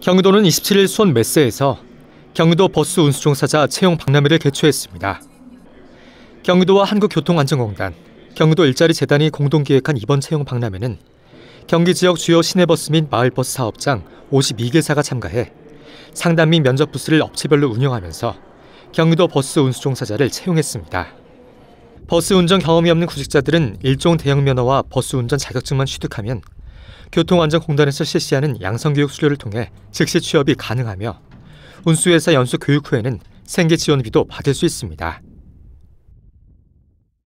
경기도는 27일 수원 메스에서 경기도 버스 운수종사자 채용 박람회를 개최했습니다. 경기도와 한국교통안전공단, 경기도 일자리 재단이 공동 기획한 이번 채용 박람회는 경기 지역 주요 시내버스 및 마을버스 사업장 52개사가 참가해 상담 및 면접 부스를 업체별로 운영하면서 경기도 버스 운수종사자를 채용했습니다. 버스 운전 경험이 없는 구직자들은 일종 대형 면허와 버스 운전 자격증만 취득하면 교통안전공단에서 실시하는 양성교육 수료를 통해 즉시 취업이 가능하며 운수회사 연수 교육 후에는 생계 지원비도 받을 수 있습니다.